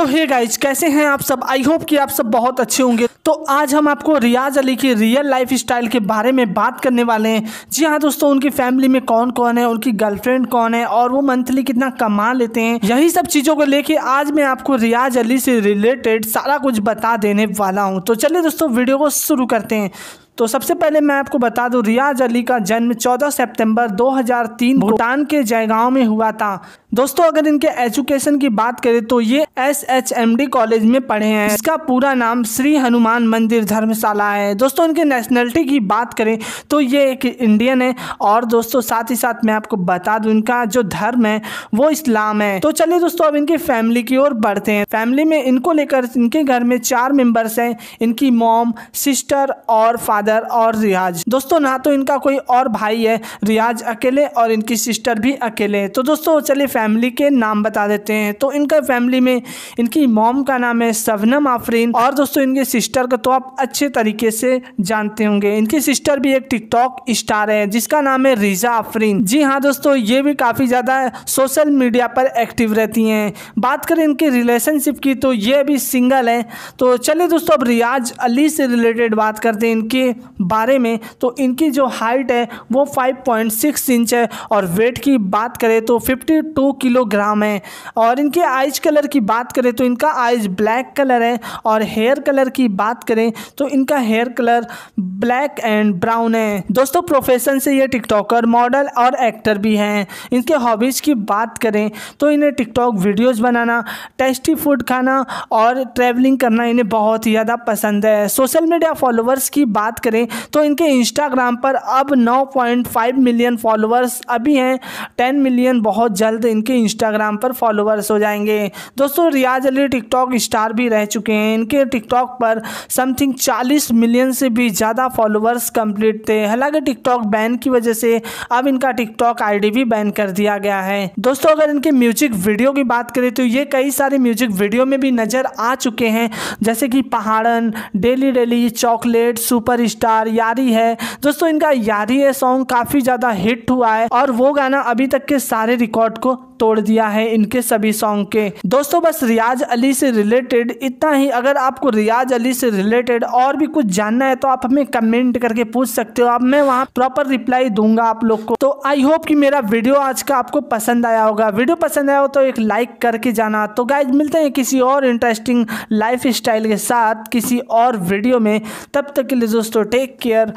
तो hey guys कैसे हैं आप सब आई होप कि आप सब बहुत अच्छे होंगे तो आज हम आपको रियाज अली की रियल लाइफ स्टाइल के बारे में बात करने वाले हैं जी हाँ दोस्तों उनकी फैमिली में कौन कौन है उनकी गर्लफ्रेंड कौन है और वो मंथली कितना कमा लेते हैं यही सब चीज़ों को लेके आज मैं आपको रियाज अली से रिलेटेड सारा कुछ बता देने वाला हूँ तो चलिए दोस्तों वीडियो को शुरू करते हैं तो सबसे पहले मैं आपको बता दूं रियाज अली का जन्म 14 सितंबर 2003 भूटान के जयगांव में हुआ था दोस्तों अगर इनके एजुकेशन की बात करें तो ये S H M D college में पढ़े हैं इसका पूरा नाम श्री हनुमान मंदिर धर्मशाला है दोस्तों इनके नेशनलिटी की बात करें तो ये एक इंडियन है और दोस्तों साथ ही साथ मैं आपको बता दूं इनका जो धर्म है वो इस्लाम है तो चलिए दोस्तों अब इनकी फैमिली की ओर बढ़ते हैं फैमिली में इनको लेकर इनके घर में चार मेम्बर्स हैं इनकी मॉम सिस्टर और फादर फादर और रियाज दोस्तों ना तो इनका कोई और भाई है रियाज अकेले और इनकी सिस्टर भी अकेले तो दोस्तों चलिए फैमिली के नाम बता देते हैं तो इनका फैमिली में इनकी मॉम का नाम है सबनम आफरीन और दोस्तों इनके सिस्टर को तो आप अच्छे तरीके से जानते होंगे इनकी सिस्टर भी एक टिकटॉक स्टार है जिसका नाम है रिजा आफरीन जी हाँ दोस्तों ये भी काफ़ी ज़्यादा सोशल मीडिया पर एक्टिव रहती हैं बात करें इनकी रिलेशनशिप की तो ये भी सिंगल है तो चलिए दोस्तों अब रियाज अली से रिलेटेड बात करते हैं इनके बारे में तो इनकी जो हाइट है वो 5.6 इंच है और वेट की बात करें तो 52 किलोग्राम है और इनके आइज कलर की बात करें तो इनका आइज ब्लैक कलर है और हेयर कलर की बात करें तो इनका hair colour black and brown है दोस्तों प्रोफेशन से ये टिकटॉकर मॉडल और एक्टर भी हैं इनके हॉबीज़ की बात करें तो इन्हें टिकटॉक वीडियोज बनाना टेस्टी फूड खाना और ट्रैवलिंग करना इन्हें बहुत ही ज़्यादा पसंद है सोशल मीडिया फॉलोअर्स की बात करें तो इनके इंस्टाग्राम पर अब 9.5 मिलियन फॉलोअर्स अभी हैं 10 मिलियन बहुत जल्द इनके इंस्टाग्राम पर फॉलोअर्स हो जाएंगे दोस्तों रियाज अली टिकटॉक स्टार भी रह चुके हैं इनके टिकटॉक पर समथिंग 40 मिलियन से भी ज़्यादा फॉलोअर्स कंप्लीट थे हालांकि टिकटॉक बैन की वजह से अब इनका टिकटॉक आई भी बैन कर दिया गया है दोस्तों अगर इनके म्यूजिक वीडियो की बात करें तो ये कई सारे म्यूजिक वीडियो में भी नज़र आ चुके हैं जैसे कि पहाड़न daily daily chocolate super star यारी है दोस्तों इनका यारी है सॉन्ग काफ़ी ज़्यादा हिट हुआ है और वो गाना अभी तक के सारे रिकॉर्ड को तोड़ दिया है इनके सभी सॉन्ग के दोस्तों बस रियाज अली से रिलेटेड इतना ही अगर आपको रियाज अली से रिलेटेड और भी कुछ जानना है तो आप हमें कमेंट करके पूछ सकते हो आप मैं वहाँ प्रॉपर रिप्लाई दूंगा आप लोग को तो आई होप कि मेरा वीडियो आज का आपको पसंद आया होगा वीडियो पसंद आया हो तो एक लाइक करके जाना तो गाइज मिलते हैं किसी और इंटरेस्टिंग लाइफ स्टाइल के साथ किसी और वीडियो में तब तक के लिए दोस्तों टेक केयर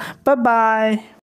बाय